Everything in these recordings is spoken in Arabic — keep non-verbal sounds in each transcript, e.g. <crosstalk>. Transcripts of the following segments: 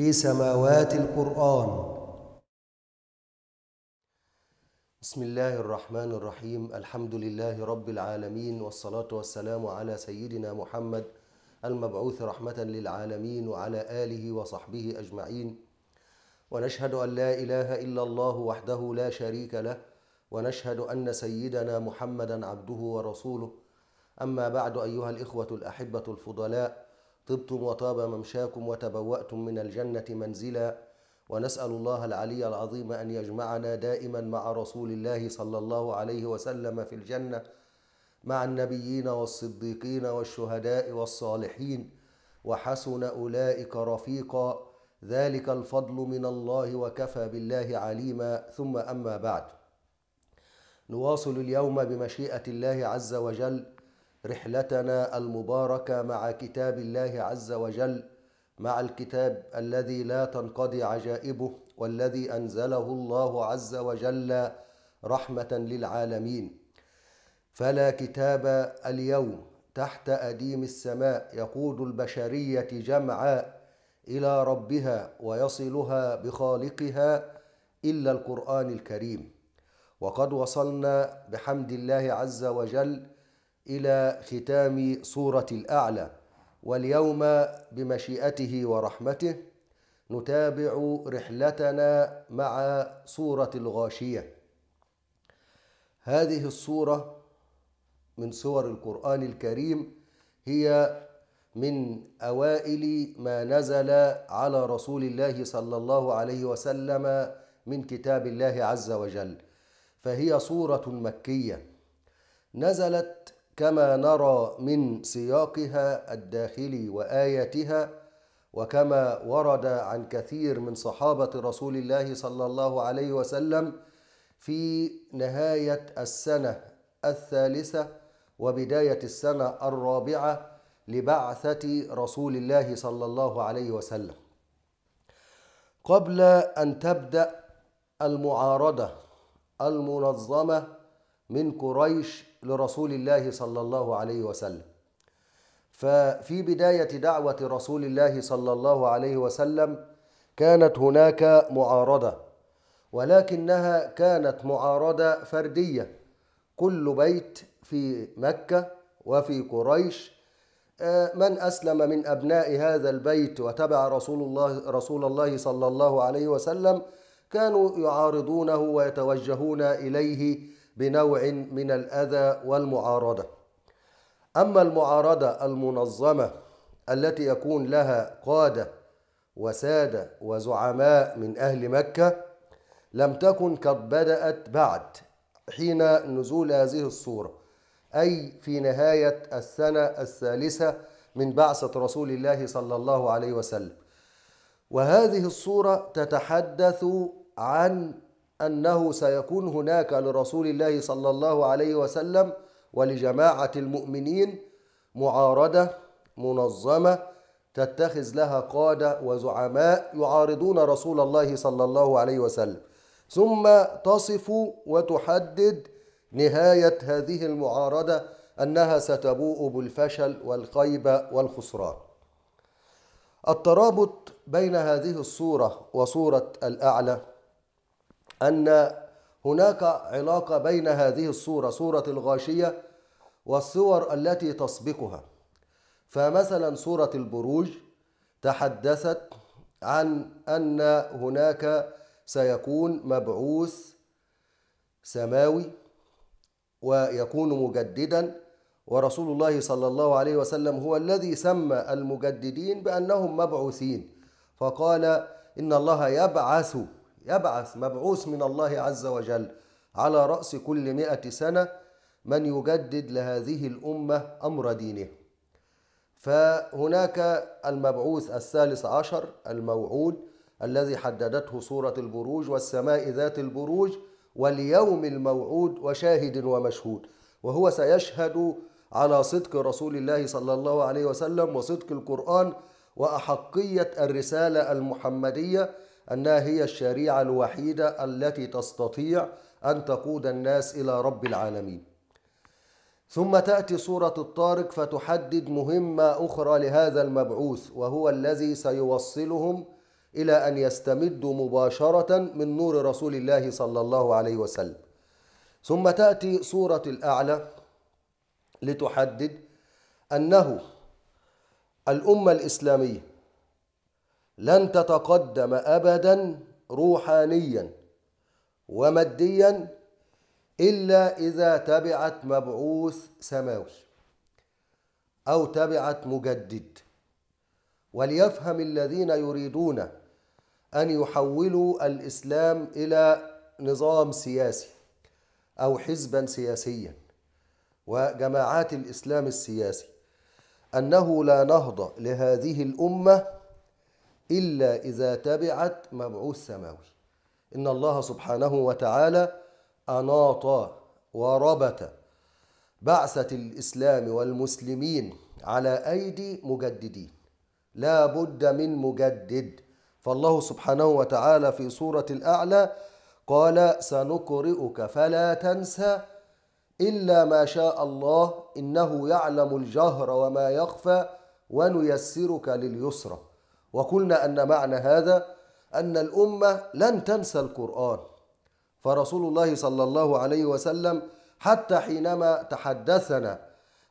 في سماوات القرآن بسم الله الرحمن الرحيم الحمد لله رب العالمين والصلاة والسلام على سيدنا محمد المبعوث رحمة للعالمين وعلى آله وصحبه أجمعين ونشهد أن لا إله إلا الله وحده لا شريك له ونشهد أن سيدنا محمدا عبده ورسوله أما بعد أيها الإخوة الأحبة الفضلاء طبتم وطاب ممشاكم وتبوأتم من الجنة منزلا ونسأل الله العلي العظيم أن يجمعنا دائما مع رسول الله صلى الله عليه وسلم في الجنة مع النبيين والصديقين والشهداء والصالحين وحسن أولئك رفيقا ذلك الفضل من الله وكفى بالله عليما ثم أما بعد نواصل اليوم بمشيئة الله عز وجل رحلتنا المباركه مع كتاب الله عز وجل مع الكتاب الذي لا تنقضي عجائبه والذي انزله الله عز وجل رحمه للعالمين فلا كتاب اليوم تحت اديم السماء يقود البشريه جمعاء الى ربها ويصلها بخالقها الا القران الكريم وقد وصلنا بحمد الله عز وجل الى ختام سوره الاعلى واليوم بمشيئته ورحمته نتابع رحلتنا مع سوره الغاشيه هذه السوره من سور القران الكريم هي من اوائل ما نزل على رسول الله صلى الله عليه وسلم من كتاب الله عز وجل فهي سوره مكيه نزلت كما نرى من سياقها الداخلي واياتها وكما ورد عن كثير من صحابه رسول الله صلى الله عليه وسلم في نهايه السنه الثالثه وبدايه السنه الرابعه لبعثه رسول الله صلى الله عليه وسلم قبل ان تبدا المعارضه المنظمه من قريش لرسول الله صلى الله عليه وسلم ففي بداية دعوة رسول الله صلى الله عليه وسلم كانت هناك معارضة ولكنها كانت معارضة فردية كل بيت في مكة وفي قريش آه، من أسلم من أبناء هذا البيت وتبع رسول الله رسول الله صلى الله عليه وسلم كانوا يعارضونه ويتوجهون إليه بنوع من الأذى والمعارضة أما المعارضة المنظمة التي يكون لها قادة وسادة وزعماء من أهل مكة لم تكن قد بدأت بعد حين نزول هذه الصورة أي في نهاية السنة الثالثة من بعثة رسول الله صلى الله عليه وسلم وهذه الصورة تتحدث عن أنه سيكون هناك لرسول الله صلى الله عليه وسلم ولجماعة المؤمنين معارضة منظمة تتخذ لها قادة وزعماء يعارضون رسول الله صلى الله عليه وسلم ثم تصف وتحدد نهاية هذه المعارضة أنها ستبوء بالفشل والخيبة والخسران الترابط بين هذه الصورة وصورة الأعلى أن هناك علاقة بين هذه الصورة صورة الغاشية والصور التي تسبقها فمثلا صورة البروج تحدثت عن أن هناك سيكون مبعوث سماوي ويكون مجددا ورسول الله صلى الله عليه وسلم هو الذي سمى المجددين بأنهم مبعوثين فقال إن الله يبعث يبعث مبعوث من الله عز وجل على رأس كل مئة سنة من يجدد لهذه الأمة أمر دينه فهناك المبعوث الثالث عشر الموعود الذي حددته سورة البروج والسماء ذات البروج واليوم الموعود وشاهد ومشهود وهو سيشهد على صدق رسول الله صلى الله عليه وسلم وصدق القرآن وأحقية الرسالة المحمدية أنها هي الشريعة الوحيدة التي تستطيع أن تقود الناس إلى رب العالمين ثم تأتي سورة الطارق فتحدد مهمة أخرى لهذا المبعوث وهو الذي سيوصلهم إلى أن يستمدوا مباشرة من نور رسول الله صلى الله عليه وسلم ثم تأتي سورة الأعلى لتحدد أنه الأمة الإسلامية لن تتقدم ابدا روحانيا وماديا الا اذا تبعت مبعوث سماوي او تبعت مجدد وليفهم الذين يريدون ان يحولوا الاسلام الى نظام سياسي او حزبا سياسيا وجماعات الاسلام السياسي انه لا نهضه لهذه الامه إلا إذا تبعت مبعوث سماوي إن الله سبحانه وتعالى أناط وربت بعثة الإسلام والمسلمين على أيدي مجددين لا بد من مجدد فالله سبحانه وتعالى في سورة الأعلى قال سنقرئك فلا تنسى إلا ما شاء الله إنه يعلم الجهر وما يخفى ونيسرك لليسرى وقلنا أن معنى هذا أن الأمة لن تنسى القرآن فرسول الله صلى الله عليه وسلم حتى حينما تحدثنا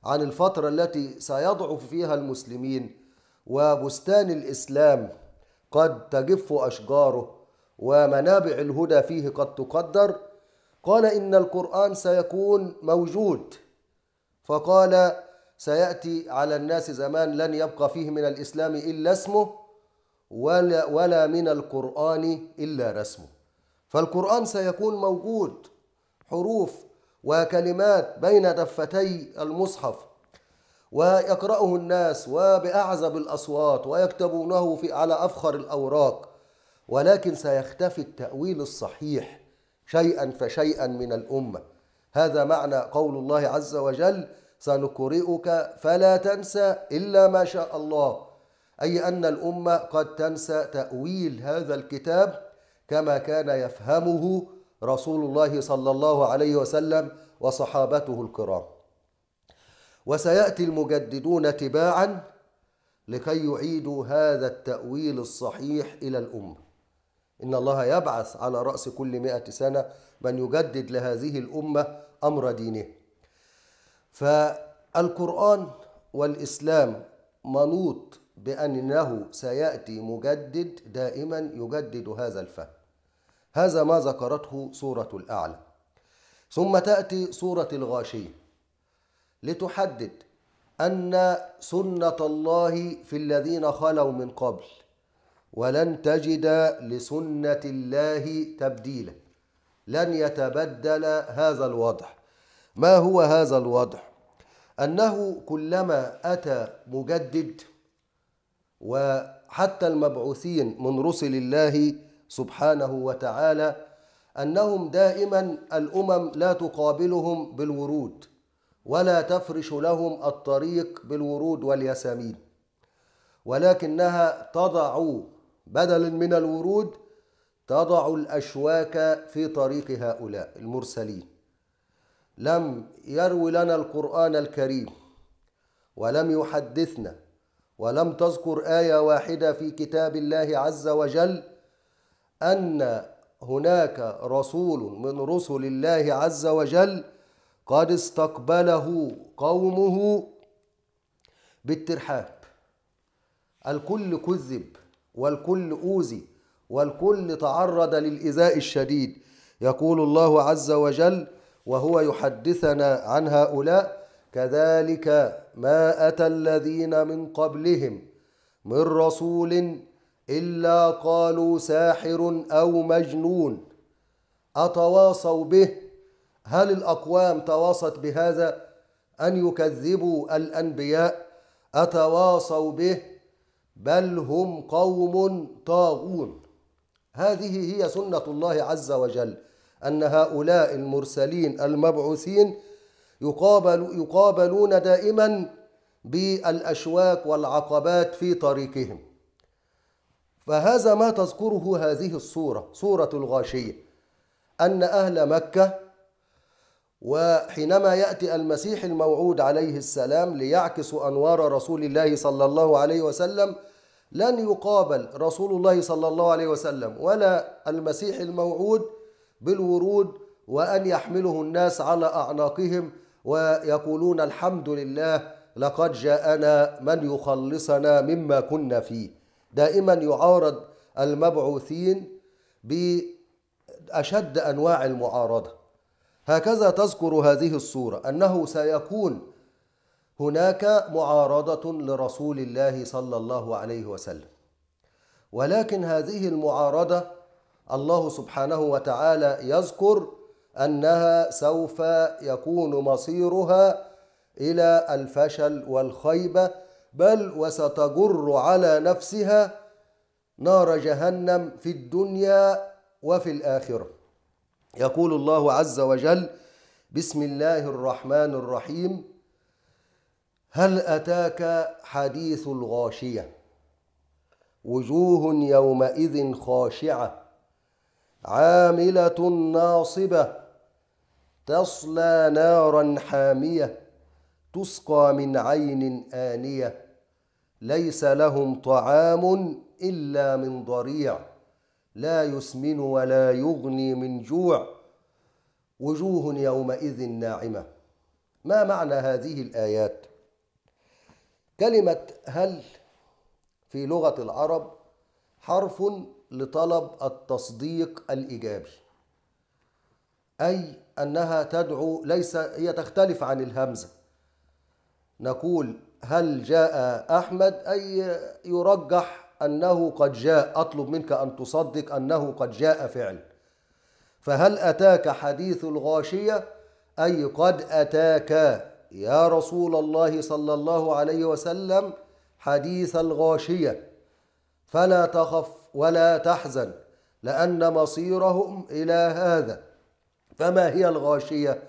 عن الفترة التي سيضعف فيها المسلمين وبستان الإسلام قد تجف أشجاره ومنابع الهدى فيه قد تقدر قال إن القرآن سيكون موجود فقال سيأتي على الناس زمان لن يبقى فيه من الإسلام إلا اسمه ولا, ولا من القرآن إلا رسمه فالقرآن سيكون موجود حروف وكلمات بين دفتي المصحف ويقرأه الناس وبأعزب الأصوات ويكتبونه في على أفخر الأوراق ولكن سيختفي التأويل الصحيح شيئا فشيئا من الأمة هذا معنى قول الله عز وجل سنقرئك فلا تنسى إلا ما شاء الله أي أن الأمة قد تنسى تأويل هذا الكتاب كما كان يفهمه رسول الله صلى الله عليه وسلم وصحابته الكرام وسيأتي المجددون تباعا لكي يعيدوا هذا التأويل الصحيح إلى الأمة إن الله يبعث على رأس كل مئة سنة من يجدد لهذه الأمة أمر دينه فالقرآن والإسلام منوط بأنه سيأتي مجدد دائما يجدد هذا الفهم هذا ما ذكرته سورة الأعلى ثم تأتي سورة الغاشية لتحدد أن سنة الله في الذين خلوا من قبل ولن تجد لسنة الله تبديلا لن يتبدل هذا الوضع ما هو هذا الوضع؟ أنه كلما أتى مجدد وحتى المبعوثين من رسل الله سبحانه وتعالى انهم دائما الامم لا تقابلهم بالورود ولا تفرش لهم الطريق بالورود والياسمين ولكنها تضع بدلا من الورود تضع الاشواك في طريق هؤلاء المرسلين لم يروي لنا القران الكريم ولم يحدثنا ولم تذكر ايه واحده في كتاب الله عز وجل ان هناك رسول من رسل الله عز وجل قد استقبله قومه بالترحاب الكل كذب والكل اوذي والكل تعرض للايذاء الشديد يقول الله عز وجل وهو يحدثنا عن هؤلاء كذلك ما أتى الذين من قبلهم من رسول إلا قالوا ساحر أو مجنون أتواصوا به هل الأقوام تواصت بهذا أن يكذبوا الأنبياء أتواصوا به بل هم قوم طاغون هذه هي سنة الله عز وجل أن هؤلاء المرسلين المبعوثين يقابل يقابلون دائما بالاشواك والعقبات في طريقهم فهذا ما تذكره هذه الصوره صوره الغاشيه ان اهل مكه وحينما ياتي المسيح الموعود عليه السلام ليعكس انوار رسول الله صلى الله عليه وسلم لن يقابل رسول الله صلى الله عليه وسلم ولا المسيح الموعود بالورود وان يحمله الناس على اعناقهم ويقولون الحمد لله لقد جاءنا من يخلصنا مما كنا فيه دائما يعارض المبعوثين بأشد أنواع المعارضة هكذا تذكر هذه الصورة أنه سيكون هناك معارضة لرسول الله صلى الله عليه وسلم ولكن هذه المعارضة الله سبحانه وتعالى يذكر أنها سوف يكون مصيرها إلى الفشل والخيبة بل وستجر على نفسها نار جهنم في الدنيا وفي الآخرة يقول الله عز وجل بسم الله الرحمن الرحيم هل أتاك حديث الغاشية وجوه يومئذ خاشعة عاملة ناصبة تصلى نارا حاميه تسقى من عين انيه ليس لهم طعام الا من ضريع لا يسمن ولا يغني من جوع وجوه يومئذ ناعمه ما معنى هذه الايات كلمه هل في لغه العرب حرف لطلب التصديق الايجابي اي أنها تدعو ليس هي تختلف عن الهمزة نقول هل جاء أحمد أي يرجح أنه قد جاء أطلب منك أن تصدق أنه قد جاء فعل فهل أتاك حديث الغاشية أي قد أتاك يا رسول الله صلى الله عليه وسلم حديث الغاشية فلا تخف ولا تحزن لأن مصيرهم إلى هذا فما هي الغاشية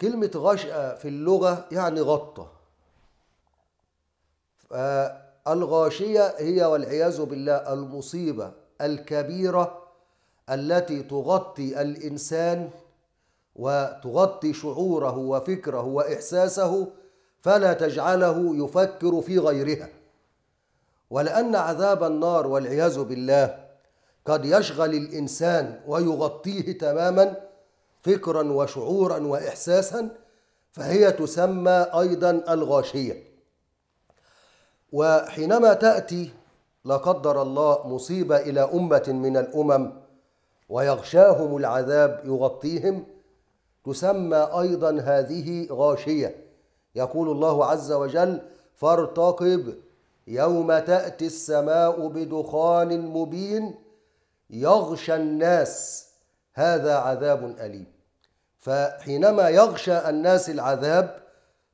كلمة غشأة في اللغة يعني غطة الغاشية هي والعياذ بالله المصيبة الكبيرة التي تغطي الإنسان وتغطي شعوره وفكره وإحساسه فلا تجعله يفكر في غيرها ولأن عذاب النار والعياذ بالله قد يشغل الانسان ويغطيه تماما فكرا وشعورا واحساسا فهي تسمى ايضا الغاشيه وحينما تاتي لا قدر الله مصيبه الى امه من الامم ويغشاهم العذاب يغطيهم تسمى ايضا هذه غاشيه يقول الله عز وجل فارتقب يوم تاتي السماء بدخان مبين يغشى الناس هذا عذاب أليم فحينما يغشى الناس العذاب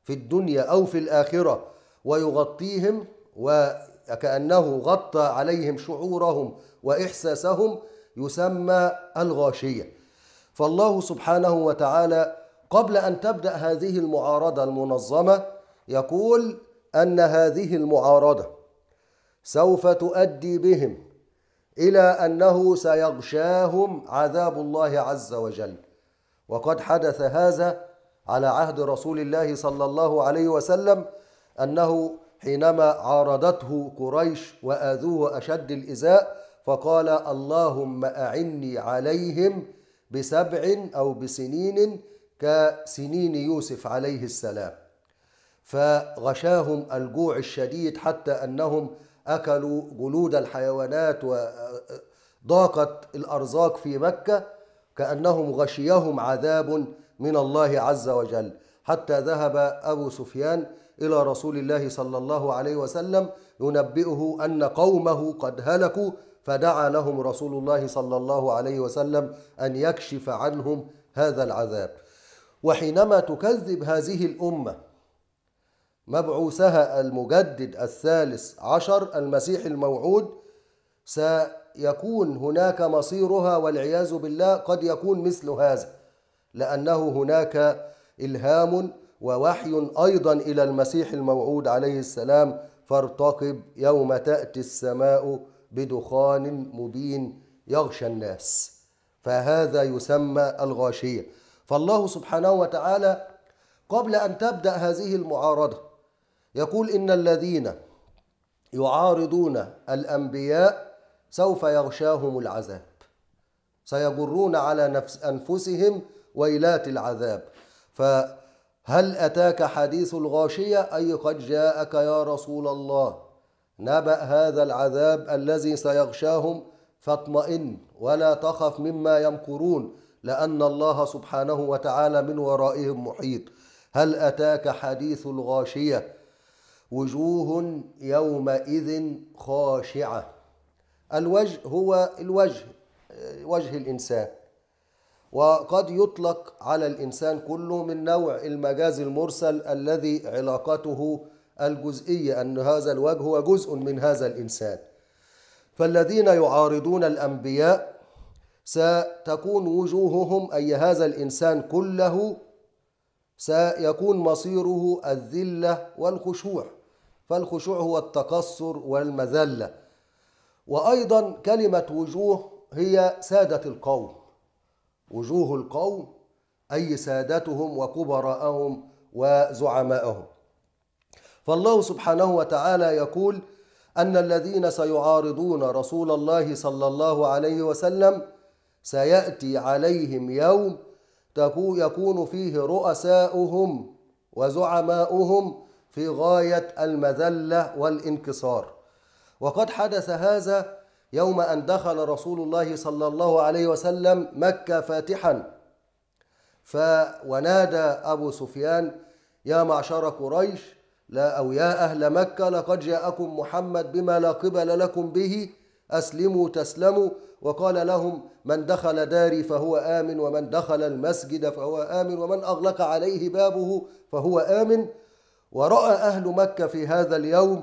في الدنيا أو في الآخرة ويغطيهم وكأنه غطى عليهم شعورهم وإحساسهم يسمى الغاشية فالله سبحانه وتعالى قبل أن تبدأ هذه المعارضة المنظمة يقول أن هذه المعارضة سوف تؤدي بهم إلى أنه سيغشاهم عذاب الله عز وجل وقد حدث هذا على عهد رسول الله صلى الله عليه وسلم أنه حينما عارضته قريش وآذوه أشد الإزاء فقال اللهم أعني عليهم بسبع أو بسنين كسنين يوسف عليه السلام فغشاهم الجوع الشديد حتى أنهم أكلوا جلود الحيوانات وضاقت الأرزاق في مكة كأنهم غشيهم عذاب من الله عز وجل حتى ذهب أبو سفيان إلى رسول الله صلى الله عليه وسلم ينبئه أن قومه قد هلكوا فدعا لهم رسول الله صلى الله عليه وسلم أن يكشف عنهم هذا العذاب وحينما تكذب هذه الأمة مبعوثها المجدد الثالث عشر المسيح الموعود سيكون هناك مصيرها والعياذ بالله قد يكون مثل هذا لأنه هناك إلهام ووحي أيضا إلى المسيح الموعود عليه السلام فارتقب يوم تأتي السماء بدخان مبين يغشى الناس فهذا يسمى الغاشية فالله سبحانه وتعالى قبل أن تبدأ هذه المعارضة يقول إن الذين يعارضون الأنبياء سوف يغشاهم العذاب سيجرون على نفس أنفسهم ويلات العذاب فهل أتاك حديث الغاشية أي قد جاءك يا رسول الله نبأ هذا العذاب الذي سيغشاهم فاطمئن ولا تخف مما يمكرون لأن الله سبحانه وتعالى من ورائهم محيط هل أتاك حديث الغاشية وجوه يومئذ خاشعة الوجه هو الوجه وجه الإنسان وقد يطلق على الإنسان كله من نوع المجاز المرسل الذي علاقته الجزئية أن هذا الوجه هو جزء من هذا الإنسان فالذين يعارضون الأنبياء ستكون وجوههم أي هذا الإنسان كله سيكون مصيره الذلة والخشوع فالخشوع هو التقصر والمذلة وأيضا كلمة وجوه هي سادة القوم وجوه القوم أي سادتهم وكبراءهم وزعماءهم فالله سبحانه وتعالى يقول أن الذين سيعارضون رسول الله صلى الله عليه وسلم سيأتي عليهم يوم يكون فيه رؤساؤهم وزعماؤهم في غاية المذلة والانكسار وقد حدث هذا يوم أن دخل رسول الله صلى الله عليه وسلم مكة فاتحا ف ونادى أبو سفيان يا معشر قريش لا أو يا أهل مكة لقد جاءكم محمد بما لا قبل لكم به أسلموا تسلموا وقال لهم من دخل داري فهو آمن ومن دخل المسجد فهو آمن ومن أغلق عليه بابه فهو آمن ورأى أهل مكة في هذا اليوم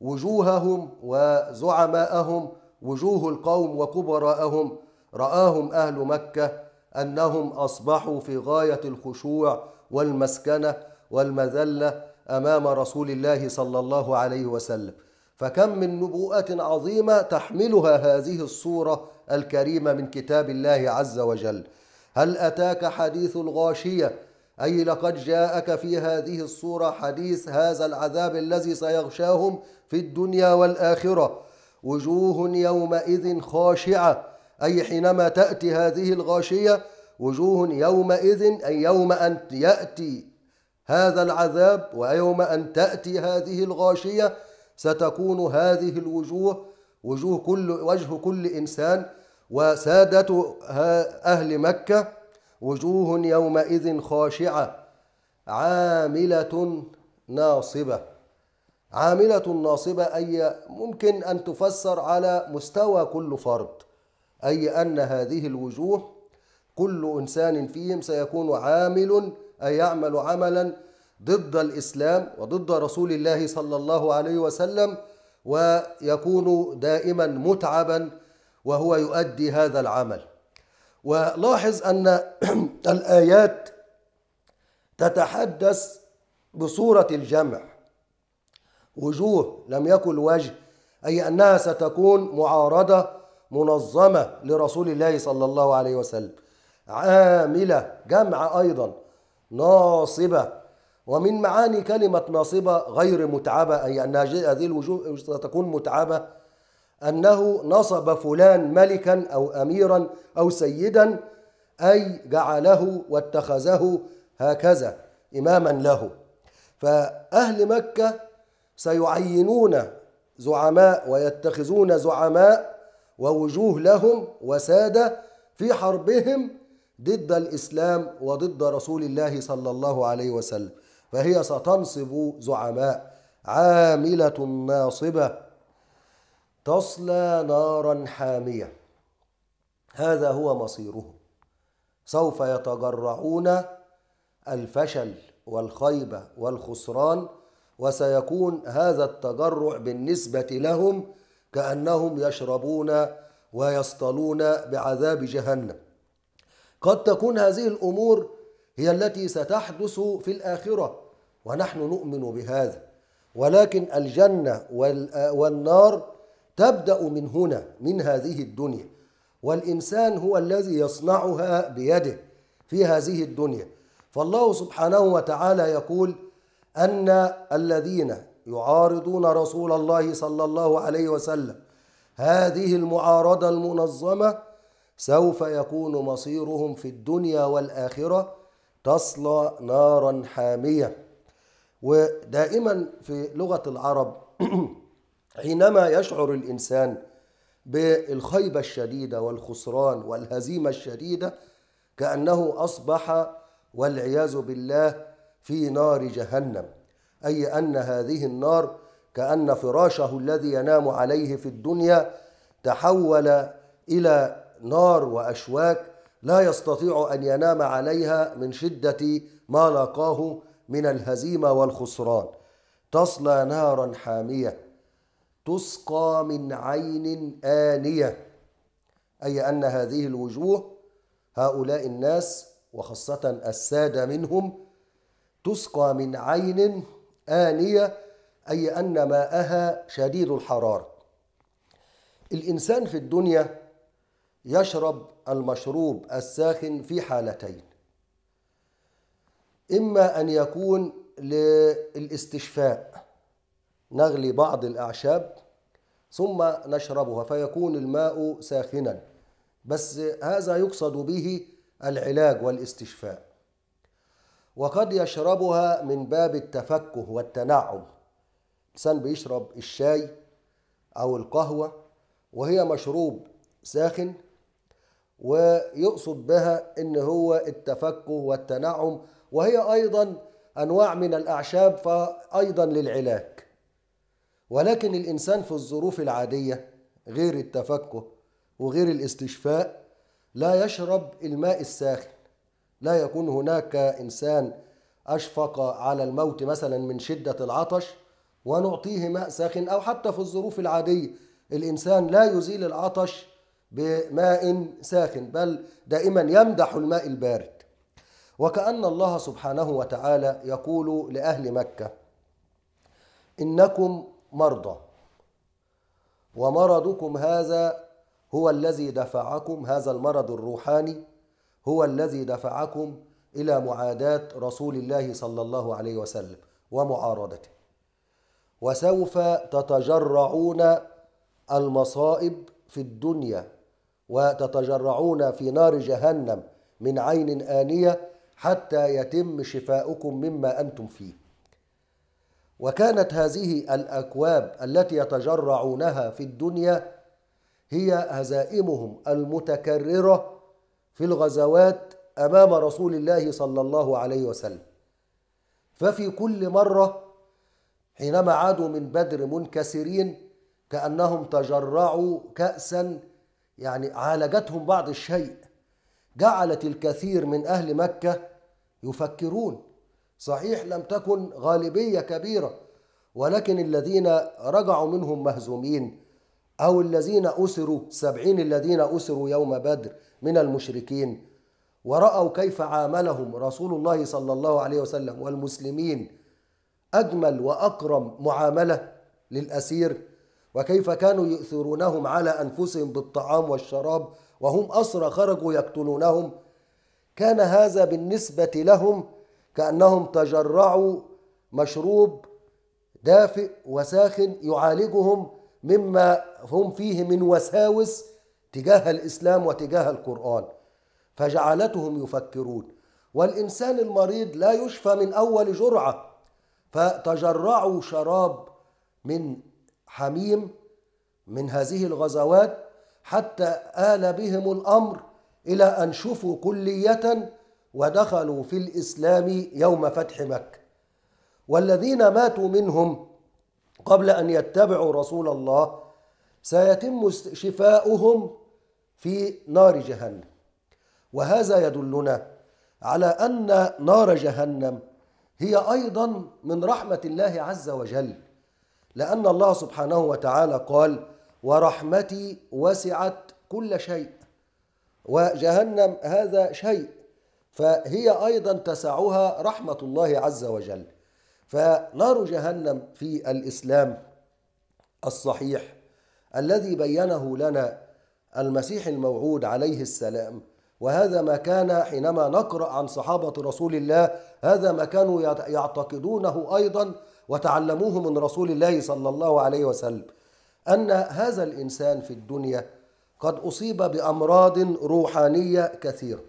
وجوههم وزعماءهم وجوه القوم وكبراءهم رآهم أهل مكة أنهم أصبحوا في غاية الخشوع والمسكنة والمذلة أمام رسول الله صلى الله عليه وسلم فكم من نبوءة عظيمة تحملها هذه الصورة الكريمة من كتاب الله عز وجل هل أتاك حديث الغاشية أي لقد جاءك في هذه الصورة حديث هذا العذاب الذي سيغشاهم في الدنيا والآخرة وجوه يومئذ خاشعة أي حينما تأتي هذه الغاشية وجوه يومئذ أي يوم أن يأتي هذا العذاب ويوم أن تأتي هذه الغاشية ستكون هذه الوجوه وجوه كل وجه كل إنسان وسادة أهل مكة وجوه يومئذ خاشعة عاملة ناصبة عاملة ناصبة أي ممكن أن تفسر على مستوى كل فرد أي أن هذه الوجوه كل إنسان فيهم سيكون عامل أي يعمل عملا ضد الإسلام وضد رسول الله صلى الله عليه وسلم ويكون دائما متعبا وهو يؤدي هذا العمل ولاحظ أن <clears throat> الآيات تتحدث بصورة الجمع وجوه لم يكن وجه أي أنها ستكون معارضة منظمة لرسول الله صلى الله عليه وسلم عاملة جمع أيضا ناصبة ومن معاني كلمة ناصبة غير متعبة أي أن هذه الوجوه ستكون متعبة أنه نصب فلان ملكا أو أميرا أو سيدا أي جعله واتخذه هكذا إماما له فأهل مكة سيعينون زعماء ويتخذون زعماء ووجوه لهم وسادة في حربهم ضد الإسلام وضد رسول الله صلى الله عليه وسلم فهي ستنصب زعماء عاملة ناصبة تصلى نارا حاميه هذا هو مصيرهم سوف يتجرعون الفشل والخيبه والخسران وسيكون هذا التجرع بالنسبه لهم كانهم يشربون ويصطلون بعذاب جهنم قد تكون هذه الامور هي التي ستحدث في الاخره ونحن نؤمن بهذا ولكن الجنه والنار تبدأ من هنا من هذه الدنيا والإنسان هو الذي يصنعها بيده في هذه الدنيا فالله سبحانه وتعالى يقول أن الذين يعارضون رسول الله صلى الله عليه وسلم هذه المعارضة المنظمة سوف يكون مصيرهم في الدنيا والآخرة تصلى نارا حامية ودائما في لغة العرب <clears throat> حينما يشعر الانسان بالخيبه الشديده والخسران والهزيمه الشديده كانه اصبح والعياذ بالله في نار جهنم اي ان هذه النار كان فراشه الذي ينام عليه في الدنيا تحول الى نار واشواك لا يستطيع ان ينام عليها من شده ما لاقاه من الهزيمه والخسران تصلى نارا حاميه تسقى من عين آنية أي أن هذه الوجوه هؤلاء الناس وخاصة السادة منهم تسقى من عين آنية أي أن ماءها شديد الحرارة الإنسان في الدنيا يشرب المشروب الساخن في حالتين إما أن يكون للاستشفاء نغلي بعض الأعشاب ثم نشربها فيكون الماء ساخنا بس هذا يقصد به العلاج والاستشفاء وقد يشربها من باب التفكه والتنعم الإنسان بيشرب الشاي أو القهوة وهي مشروب ساخن ويقصد بها إن هو التفكه والتنعم وهي أيضا أنواع من الأعشاب فأيضا للعلاج ولكن الإنسان في الظروف العادية غير التفكه وغير الاستشفاء لا يشرب الماء الساخن لا يكون هناك إنسان أشفق على الموت مثلا من شدة العطش ونعطيه ماء ساخن أو حتى في الظروف العادية الإنسان لا يزيل العطش بماء ساخن بل دائما يمدح الماء البارد وكأن الله سبحانه وتعالى يقول لأهل مكة إنكم مرضى ومرضكم هذا هو الذي دفعكم هذا المرض الروحاني هو الذي دفعكم الى معاداه رسول الله صلى الله عليه وسلم ومعارضته وسوف تتجرعون المصائب في الدنيا وتتجرعون في نار جهنم من عين انيه حتى يتم شفاؤكم مما انتم فيه وكانت هذه الاكواب التي يتجرعونها في الدنيا هي هزائمهم المتكرره في الغزوات امام رسول الله صلى الله عليه وسلم ففي كل مره حينما عادوا من بدر منكسرين كانهم تجرعوا كاسا يعني عالجتهم بعض الشيء جعلت الكثير من اهل مكه يفكرون صحيح لم تكن غالبية كبيرة ولكن الذين رجعوا منهم مهزومين أو الذين أسروا سبعين الذين أسروا يوم بدر من المشركين ورأوا كيف عاملهم رسول الله صلى الله عليه وسلم والمسلمين أجمل وأكرم معاملة للأسير وكيف كانوا يؤثرونهم على أنفسهم بالطعام والشراب وهم أسرى خرجوا يقتلونهم كان هذا بالنسبة لهم كأنهم تجرعوا مشروب دافئ وساخن يعالجهم مما هم فيه من وساوس تجاه الإسلام وتجاه القرآن فجعلتهم يفكرون والإنسان المريض لا يشفى من أول جرعة فتجرعوا شراب من حميم من هذه الغزوات حتى آل بهم الأمر إلى أن شفوا كلية ودخلوا في الاسلام يوم فتح مكه والذين ماتوا منهم قبل ان يتبعوا رسول الله سيتم شفاؤهم في نار جهنم وهذا يدلنا على ان نار جهنم هي ايضا من رحمه الله عز وجل لان الله سبحانه وتعالى قال ورحمتي وسعت كل شيء وجهنم هذا شيء فهي أيضا تسعها رحمة الله عز وجل فنار جهنم في الإسلام الصحيح الذي بينه لنا المسيح الموعود عليه السلام وهذا ما كان حينما نقرأ عن صحابة رسول الله هذا ما كانوا يعتقدونه أيضا وتعلموه من رسول الله صلى الله عليه وسلم أن هذا الإنسان في الدنيا قد أصيب بأمراض روحانية كثيرة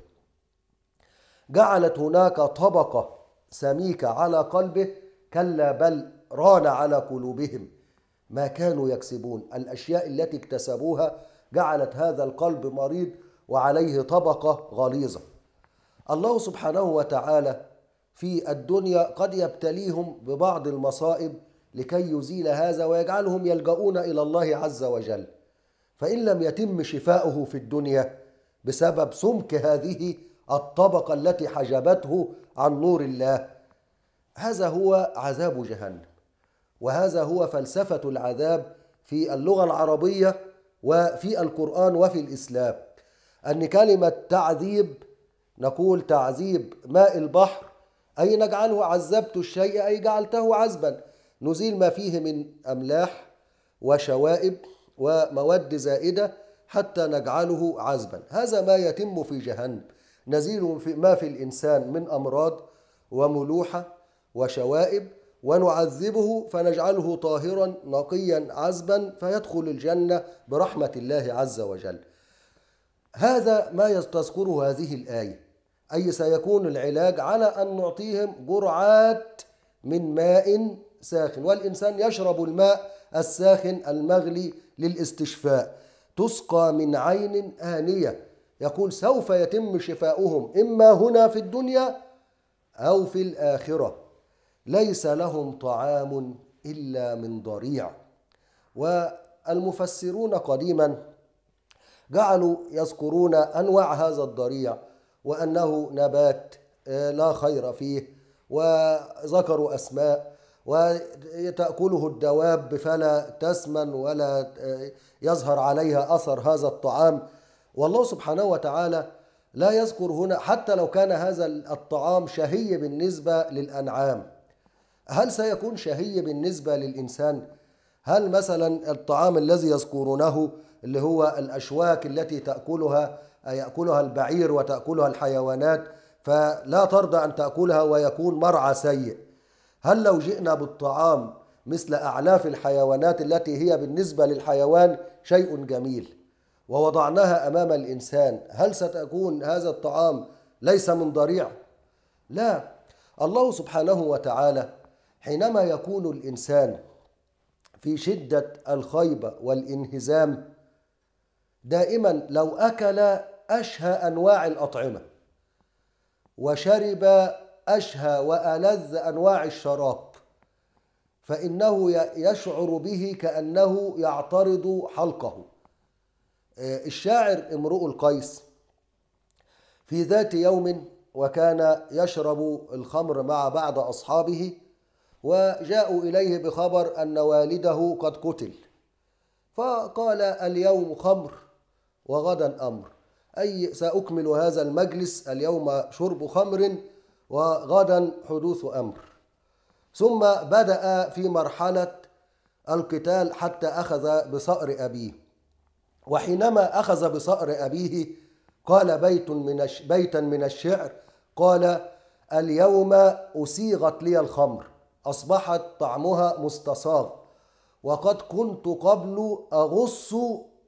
جعلت هناك طبقة سميكة على قلبه كلا بل ران على قلوبهم ما كانوا يكسبون الأشياء التي اكتسبوها جعلت هذا القلب مريض وعليه طبقة غليظة الله سبحانه وتعالى في الدنيا قد يبتليهم ببعض المصائب لكي يزيل هذا ويجعلهم يلجؤون إلى الله عز وجل فإن لم يتم شفاؤه في الدنيا بسبب سمك هذه الطبقة التي حجبته عن نور الله هذا هو عذاب جهنم وهذا هو فلسفة العذاب في اللغة العربية وفي القرآن وفي الإسلام أن كلمة تعذيب نقول تعذيب ماء البحر أي نجعله عذبت الشيء أي جعلته عذبا نزيل ما فيه من أملاح وشوائب ومواد زائدة حتى نجعله عذبا هذا ما يتم في جهنم نزيل ما في الإنسان من أمراض وملوحة وشوائب ونعذبه فنجعله طاهرا نقيا عذبا فيدخل الجنة برحمة الله عز وجل هذا ما تذكره هذه الآية أي سيكون العلاج على أن نعطيهم جرعات من ماء ساخن والإنسان يشرب الماء الساخن المغلي للاستشفاء تسقى من عين آنية يقول سوف يتم شفاؤهم إما هنا في الدنيا أو في الآخرة ليس لهم طعام إلا من ضريع والمفسرون قديما جعلوا يذكرون أنواع هذا الضريع وأنه نبات آه، لا خير فيه وذكروا أسماء وتأكله الدواب فلا تسمن ولا آه، يظهر عليها أثر هذا الطعام والله سبحانه وتعالى لا يذكر هنا حتى لو كان هذا الطعام شهي بالنسبة للأنعام هل سيكون شهي بالنسبة للإنسان؟ هل مثلا الطعام الذي يذكرونه اللي هو الأشواك التي تأكلها يأكلها البعير وتأكلها الحيوانات فلا ترضى أن تأكلها ويكون مرعى سيء هل لو جئنا بالطعام مثل أعلاف الحيوانات التي هي بالنسبة للحيوان شيء جميل ووضعناها امام الانسان هل ستكون هذا الطعام ليس من ضريع لا الله سبحانه وتعالى حينما يكون الانسان في شده الخيبه والانهزام دائما لو اكل اشهى انواع الاطعمه وشرب اشهى والذ انواع الشراب فانه يشعر به كانه يعترض حلقه آه، الشاعر امرؤ القيس في ذات يوم وكان يشرب الخمر مع بعض أصحابه وجاءوا إليه بخبر أن والده قد قتل فقال اليوم خمر وغدا أمر أي سأكمل هذا المجلس اليوم شرب خمر وغدا حدوث أمر ثم بدأ في مرحلة القتال حتى أخذ بصقر أبيه وحينما أخذ بصأر أبيه قال بيت من بيتا من الشعر قال اليوم أسيغت لي الخمر أصبحت طعمها مستصاغ وقد كنت قبل أغص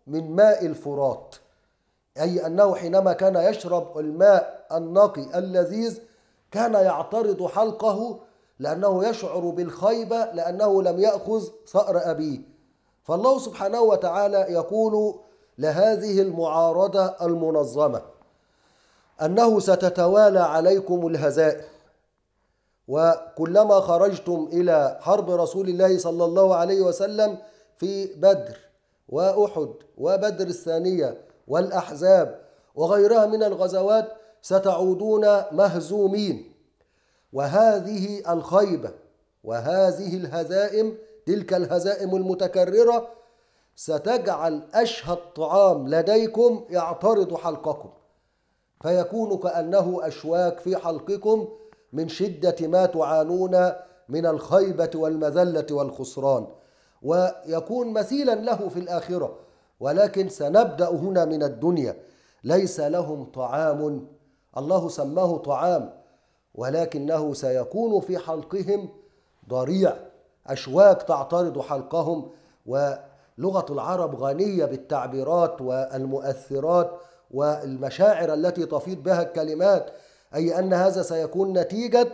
من ماء الفرات أي أنه حينما كان يشرب الماء النقي اللذيذ كان يعترض حلقه لأنه يشعر بالخيبة لأنه لم يأخذ صأر أبيه فالله سبحانه وتعالى يقول لهذه المعارضة المنظمة أنه ستتوالى عليكم الهزائم وكلما خرجتم إلى حرب رسول الله صلى الله عليه وسلم في بدر وأحد وبدر الثانية والأحزاب وغيرها من الغزوات ستعودون مهزومين وهذه الخيبة وهذه الهزائم تلك الهزائم المتكررة ستجعل أشهى الطعام لديكم يعترض حلقكم فيكون كأنه أشواك في حلقكم من شدة ما تعانون من الخيبة والمذلة والخسران ويكون مثيلا له في الآخرة ولكن سنبدأ هنا من الدنيا ليس لهم طعام الله سماه طعام ولكنه سيكون في حلقهم ضريع أشواك تعترض حلقهم ولغة العرب غنية بالتعبيرات والمؤثرات والمشاعر التي تفيض بها الكلمات أي أن هذا سيكون نتيجة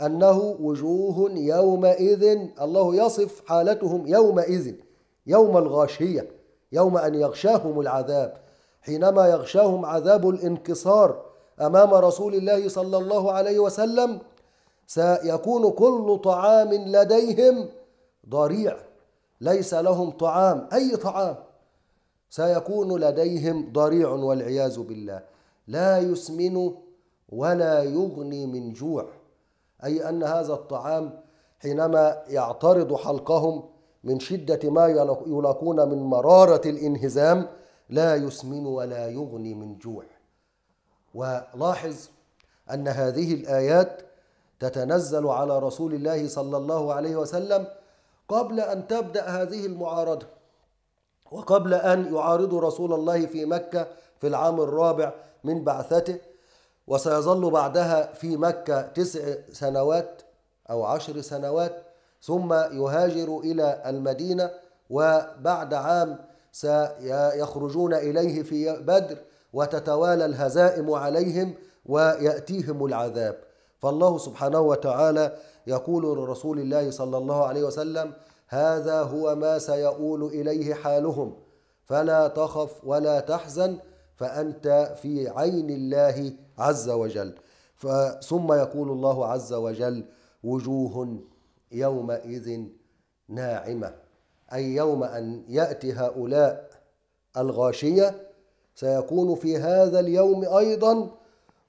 أنه وجوه يومئذ الله يصف حالتهم يومئذ يوم الغاشية يوم أن يغشاهم العذاب حينما يغشاهم عذاب الانكسار أمام رسول الله صلى الله عليه وسلم سيكون كل طعام لديهم ضريع ليس لهم طعام أي طعام سيكون لديهم ضريع والعياذ بالله لا يسمن ولا يغني من جوع أي أن هذا الطعام حينما يعترض حلقهم من شدة ما يلاقون من مرارة الانهزام لا يسمن ولا يغني من جوع ولاحظ أن هذه الآيات تتنزل على رسول الله صلى الله عليه وسلم قبل أن تبدأ هذه المعارضة وقبل أن يعارضوا رسول الله في مكة في العام الرابع من بعثته وسيظل بعدها في مكة تسع سنوات أو عشر سنوات ثم يهاجر إلى المدينة وبعد عام سيخرجون إليه في بدر وتتوالى الهزائم عليهم ويأتيهم العذاب فالله سبحانه وتعالى يقول لرسول الله صلى الله عليه وسلم هذا هو ما سيؤول إليه حالهم فلا تخف ولا تحزن فأنت في عين الله عز وجل ثم يقول الله عز وجل وجوه يومئذ ناعمة أي يوم أن يأتي هؤلاء الغاشية سيكون في هذا اليوم أيضا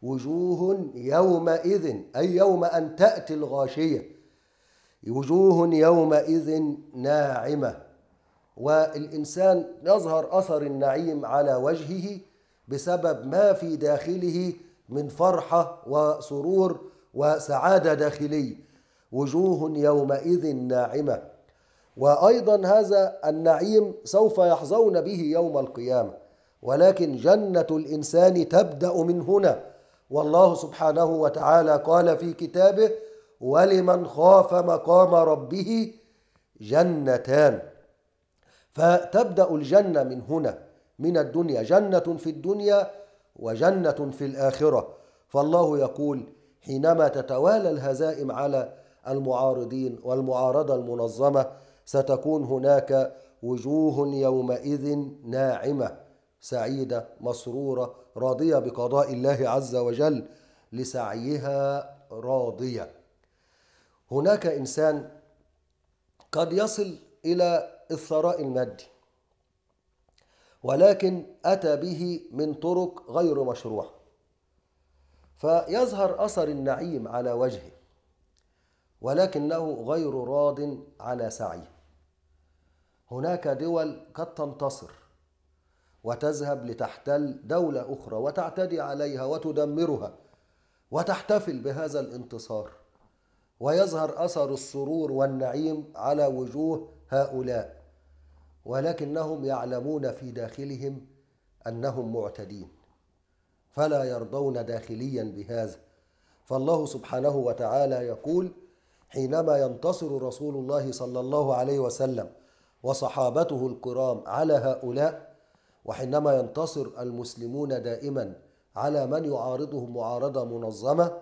وجوه يومئذ أي يوم أن تأتي الغاشية وجوه يومئذ ناعمة والإنسان يظهر أثر النعيم على وجهه بسبب ما في داخله من فرحة وسرور وسعادة داخلية وجوه يومئذ ناعمة وأيضا هذا النعيم سوف يحظون به يوم القيامة ولكن جنة الإنسان تبدأ من هنا والله سبحانه وتعالى قال في كتابه ولمن خاف مقام ربه جنتان فتبدا الجنه من هنا من الدنيا جنه في الدنيا وجنه في الاخره فالله يقول حينما تتوالى الهزائم على المعارضين والمعارضه المنظمه ستكون هناك وجوه يومئذ ناعمه سعيدة مسرورة راضية بقضاء الله عز وجل لسعيها راضية هناك إنسان قد يصل إلى الثراء المادي ولكن أتى به من طرق غير مشروعة فيظهر أثر النعيم على وجهه ولكنه غير راض على سعيه هناك دول قد تنتصر وتذهب لتحتل دولة أخرى وتعتدي عليها وتدمرها وتحتفل بهذا الانتصار ويظهر أثر السرور والنعيم على وجوه هؤلاء ولكنهم يعلمون في داخلهم أنهم معتدين فلا يرضون داخليا بهذا فالله سبحانه وتعالى يقول حينما ينتصر رسول الله صلى الله عليه وسلم وصحابته الكرام على هؤلاء وحينما ينتصر المسلمون دائما على من يعارضهم معارضه منظمه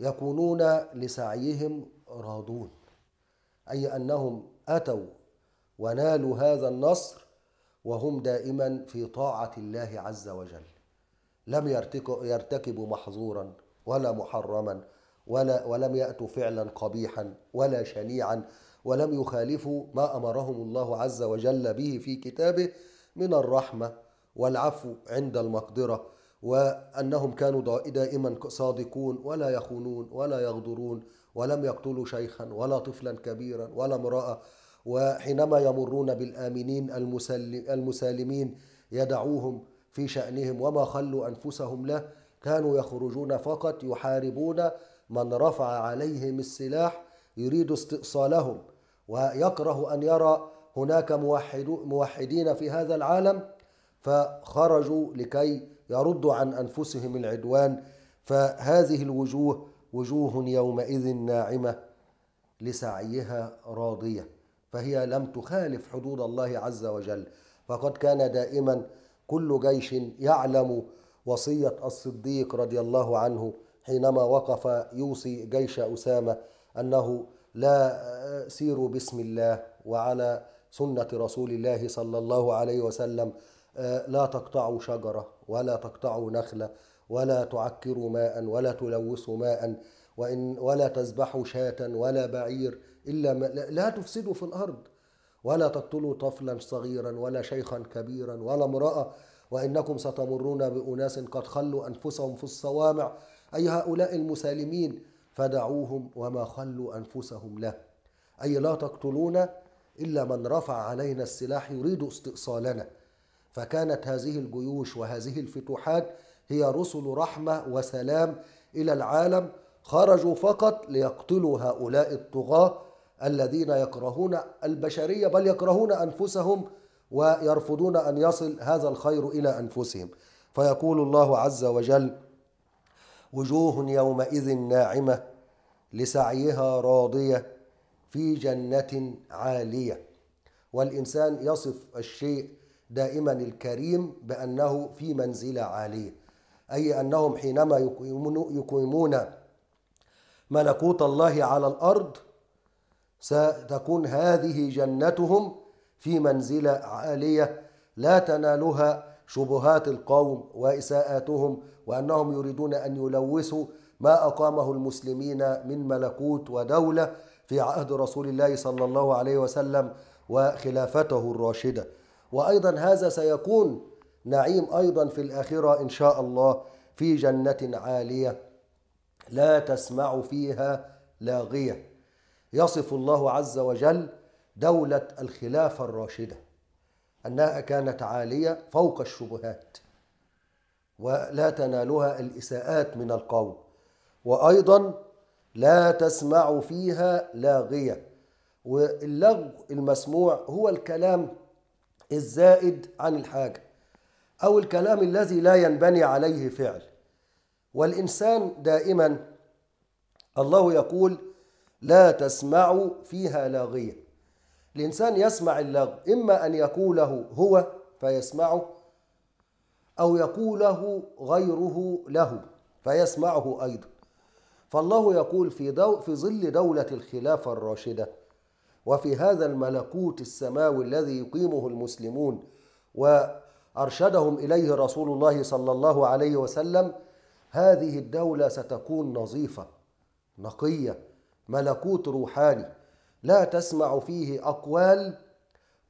يكونون لسعيهم راضون اي انهم اتوا ونالوا هذا النصر وهم دائما في طاعه الله عز وجل لم يرتكبوا محظورا ولا محرما ولا ولم ياتوا فعلا قبيحا ولا شنيعا ولم يخالفوا ما امرهم الله عز وجل به في كتابه من الرحمة والعفو عند المقدرة وأنهم كانوا دائما صادقون ولا يخونون ولا يغدرون ولم يقتلوا شيخا ولا طفلا كبيرا ولا امرأة وحينما يمرون بالآمنين المسالمين يدعوهم في شأنهم وما خلوا أنفسهم له كانوا يخرجون فقط يحاربون من رفع عليهم السلاح يريد استئصالهم ويكره أن يرى هناك موحدين في هذا العالم فخرجوا لكي يردوا عن انفسهم العدوان فهذه الوجوه وجوه يومئذ ناعمه لسعيها راضيه فهي لم تخالف حدود الله عز وجل فقد كان دائما كل جيش يعلم وصيه الصديق رضي الله عنه حينما وقف يوصي جيش اسامه انه لا سيروا بسم الله وعلى سنة رسول الله صلى الله عليه وسلم آه، لا تقطعوا شجرة ولا تقطعوا نخلة ولا تعكروا ماء ولا تلوثوا ماء وإن ولا تذبحوا شاة ولا بعير إلا ما لا تفسدوا في الأرض ولا تقتلوا طفلا صغيرا ولا شيخا كبيرا ولا امرأة وإنكم ستمرون بأناس قد خلوا أنفسهم في الصوامع أي هؤلاء المسالمين فدعوهم وما خلوا أنفسهم له أي لا تقتلون إلا من رفع علينا السلاح يريد استئصالنا فكانت هذه الجيوش وهذه الفتوحات هي رسل رحمة وسلام إلى العالم خرجوا فقط ليقتلوا هؤلاء الطغاة الذين يكرهون البشرية بل يكرهون أنفسهم ويرفضون أن يصل هذا الخير إلى أنفسهم فيقول الله عز وجل وجوه يومئذ ناعمة لسعيها راضية في جنة عالية والإنسان يصف الشيء دائما الكريم بأنه في منزلة عالية أي أنهم حينما يقيمون ملكوت الله على الأرض ستكون هذه جنتهم في منزلة عالية لا تنالها شبهات القوم وإساءاتهم وأنهم يريدون أن يلوثوا ما أقامه المسلمين من ملكوت ودولة في عهد رسول الله صلى الله عليه وسلم وخلافته الراشدة وأيضا هذا سيكون نعيم أيضا في الآخرة إن شاء الله في جنة عالية لا تسمع فيها لاغية يصف الله عز وجل دولة الخلافة الراشدة أنها كانت عالية فوق الشبهات ولا تنالها الإساءات من القوم وأيضا لا تسمع فيها لاغية واللغو المسموع هو الكلام الزائد عن الحاجة أو الكلام الذي لا ينبني عليه فعل والإنسان دائما الله يقول لا تسمع فيها لاغية الإنسان يسمع اللغو إما أن يقوله هو فيسمعه أو يقوله غيره له فيسمعه أيضا فالله يقول في, دو في ظل دولة الخلافة الراشدة وفي هذا الملكوت السماوي الذي يقيمه المسلمون وأرشدهم إليه رسول الله صلى الله عليه وسلم هذه الدولة ستكون نظيفة نقية ملكوت روحاني لا تسمع فيه أقوال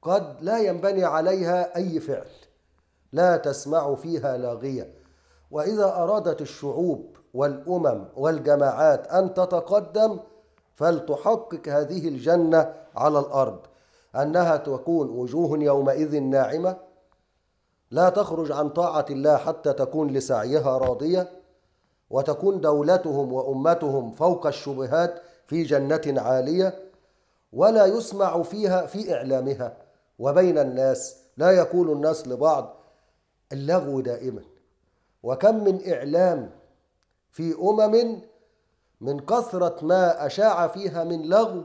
قد لا ينبني عليها أي فعل لا تسمع فيها لاغية وإذا أرادت الشعوب والأمم والجماعات أن تتقدم فلتحقق هذه الجنة على الأرض أنها تكون وجوه يومئذ ناعمة لا تخرج عن طاعة الله حتى تكون لسعيها راضية وتكون دولتهم وأمتهم فوق الشبهات في جنة عالية ولا يسمع فيها في إعلامها وبين الناس لا يقول الناس لبعض اللغو دائما وكم من إعلام في أمم من كثرة ما أشاع فيها من لغو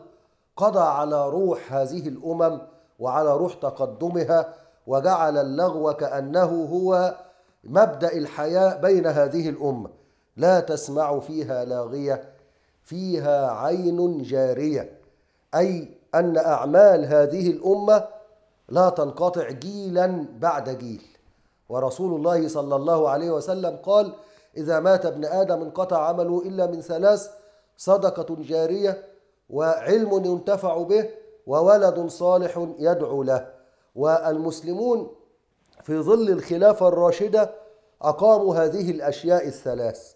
قضى على روح هذه الأمم وعلى روح تقدمها وجعل اللغو كأنه هو مبدأ الحياة بين هذه الأمة لا تسمع فيها لاغية فيها عين جارية أي أن أعمال هذه الأمة لا تنقطع جيلا بعد جيل ورسول الله صلى الله عليه وسلم قال: إذا مات ابن آدم انقطع عمله إلا من ثلاث صدقة جارية وعلم ينتفع به وولد صالح يدعو له والمسلمون في ظل الخلافة الراشدة أقاموا هذه الأشياء الثلاث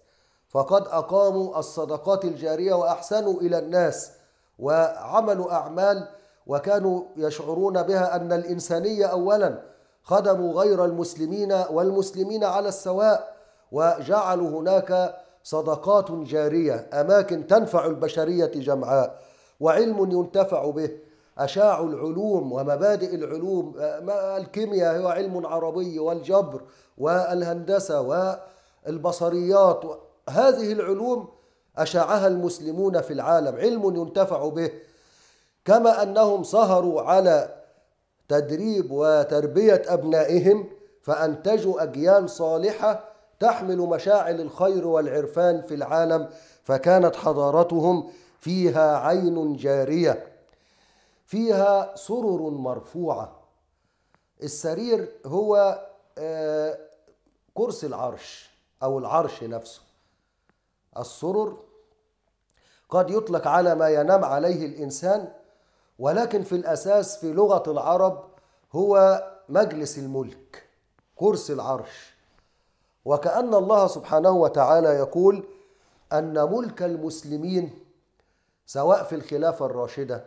فقد أقاموا الصدقات الجارية وأحسنوا إلى الناس وعملوا أعمال وكانوا يشعرون بها أن الإنسانية أولا خدموا غير المسلمين والمسلمين على السواء وجعلوا هناك صدقات جارية أماكن تنفع البشرية جمعاء وعلم ينتفع به أشاعوا العلوم ومبادئ العلوم آه، الكيمياء هو علم عربي والجبر والهندسة والبصريات هذه العلوم أشاعها المسلمون في العالم علم ينتفع به كما أنهم سهروا على تدريب وتربية أبنائهم فأنتجوا أجيال صالحة تحمل مشاعل الخير والعرفان في العالم فكانت حضارتهم فيها عين جاريه فيها سرر مرفوعه السرير هو آه، كرسي العرش او العرش نفسه السرر قد يطلق على ما ينام عليه الانسان ولكن في الاساس في لغه العرب هو مجلس الملك كرسي العرش وكأن الله سبحانه وتعالى يقول أن ملك المسلمين سواء في الخلافة الراشدة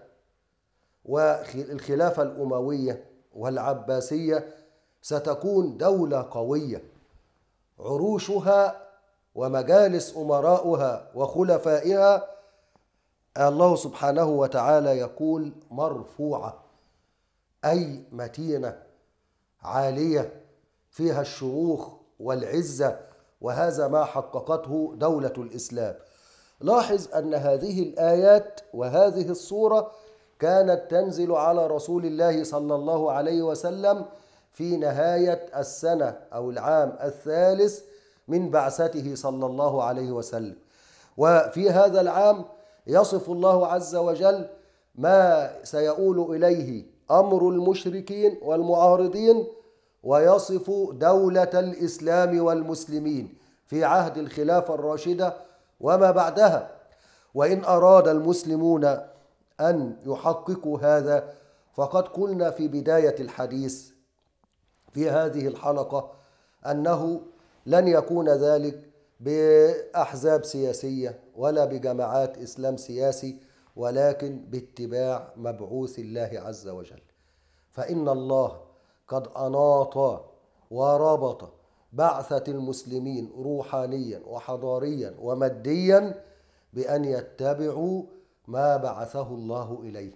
والخلافة الأموية والعباسية ستكون دولة قوية عروشها ومجالس أمراؤها وخلفائها الله سبحانه وتعالى يقول مرفوعة أي متينة عالية فيها الشيوخ والعزة وهذا ما حققته دولة الإسلام لاحظ أن هذه الآيات وهذه الصورة كانت تنزل على رسول الله صلى الله عليه وسلم في نهاية السنة أو العام الثالث من بعثته صلى الله عليه وسلم وفي هذا العام يصف الله عز وجل ما سيؤول إليه أمر المشركين والمعارضين ويصف دولة الإسلام والمسلمين في عهد الخلافة الراشدة وما بعدها وإن أراد المسلمون أن يحققوا هذا فقد قلنا في بداية الحديث في هذه الحلقة أنه لن يكون ذلك بأحزاب سياسية ولا بجماعات إسلام سياسي ولكن باتباع مبعوث الله عز وجل فإن الله قد أناط وربط بعثة المسلمين روحانيا وحضاريا وماديا بأن يتبعوا ما بعثه الله إليه